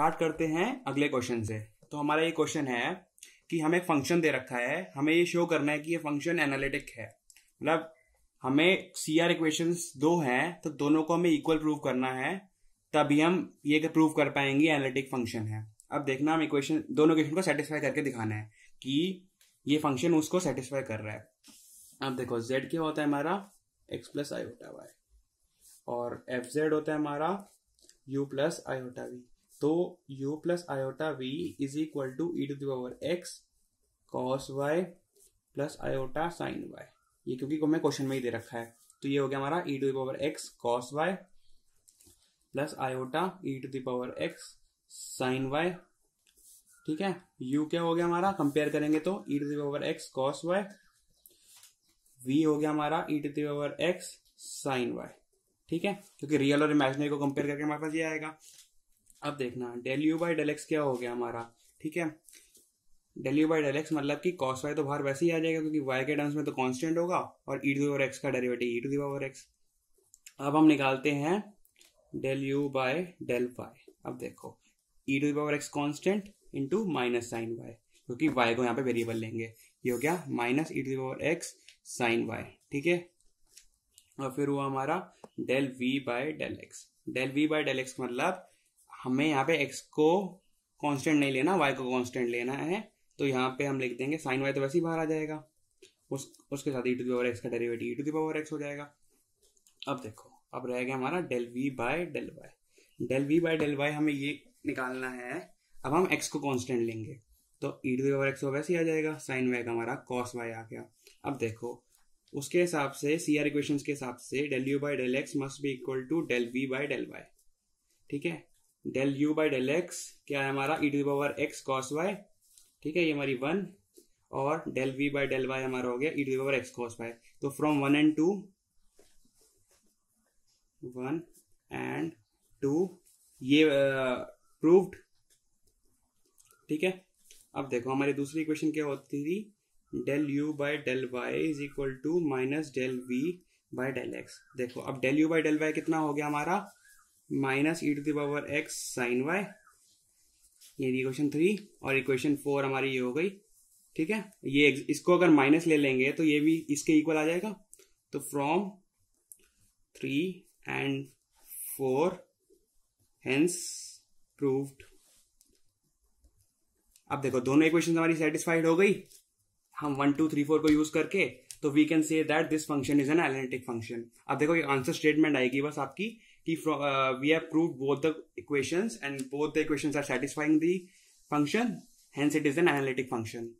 start करते हैं अगले क्वेश्चन से तो हमारा ये क्वेश्चन है कि हमें फंक्शन दे रखा है हमें ये शो करना है कि ये फंक्शन एनालिटिक है मतलब हमें सी आर दो हैं तो दोनों को हमें इक्वल प्रूव करना है तभी हम ये प्रूव कर पाएंगे एनालिटिक फंक्शन है अब देखना हम इक्वेशन दोनों इक्वेशन को सेटिस्फाई करके दिखाना है कि ये फंक्शन उसको सेटिस्फाई कर रहा है अब देखो जेड क्या होता है हमारा एक्स प्लस आई है वाई और एफ जेड होता है हमारा u plus iota v तो u plus iota v is equal to e to the power x cos y plus iota sine y ये क्योंकि हमें क्वेश्चन में ही दे रखा है तो ये हो गया हमारा e to the power x cos y plus iota e to the power x sine y ठीक है u क्या हो गया हमारा कंपेयर करेंगे तो e to the power x cos y v हो गया हमारा e to the power x sine y ठीक है क्योंकि रियल और इमेजनरी को कंपेयर करके हमारे पास ये आएगा अब देखना del u by del x क्या हो गया हमारा ठीक है del u by del x मतलब कि कॉस वाई तो बाहर वैसे ही आ जाएगा क्योंकि वाई के टर्म्स में तो कॉन्स्टेंट होगा और ई टू दावर एक्स का derivative e to the power x अब हम निकालते हैं del u by del y अब देखो e to the power x constant into minus sine y क्योंकि वाई को यहाँ पे वेरिएबल लेंगे ये हो गया minus e to the power x sine y ठीक है और फिर हुआ हमारा del v by del x del v by del x मतलब हमें यहाँ पे एक्स को कांस्टेंट नहीं लेना वाई को कांस्टेंट लेना है तो यहाँ पे हम लिख देंगे साइन वाई तो वैसे ही बाहर आ जाएगा उस उसके साथ ई टू दावर एक्स का derivative e to the power x हो जाएगा अब देखो अब रह गया हमारा del v by del y del v by del y हमें ये निकालना है अब हम एक्स को कॉन्स्टेंट लेंगे तो ई टू दावर एक्स वैसे ही आ जाएगा साइन वाई का हमारा कॉस वाई आ गया अब देखो उसके हिसाब से सी आर इक्वेशन के हिसाब से del u by del x must be equal to del v by del y ठीक है del u by del x क्या है हमारा e to power x cos y ठीक है ये हमारी वन और del v by del y हमारा हो गया e to power x cos y तो from one and two one and two ये प्रूव्ड ठीक है अब देखो हमारी दूसरी इक्वेशन क्या होती थी del u by del y is equal to minus del v by del x देखो अब del u by del y कितना हो गया हमारा minus e to the power x sine y ये इक्वेशन थ्री और इक्वेशन फोर हमारी ये हो गई ठीक है ये इसको अगर माइनस ले लेंगे तो ये भी इसके इक्वल आ जाएगा तो from three and four hence proved अब देखो दोनों इक्वेशन हमारी सेटिस्फाइड हो गई हम वन टू थ्री फोर को यूज करके तो we can say that this function is an analytic function अब देखो ये आंसर स्टेटमेंट आएगी बस आपकी Uh, we have proved both the equations and both the equations are satisfying the function hence it is an analytic function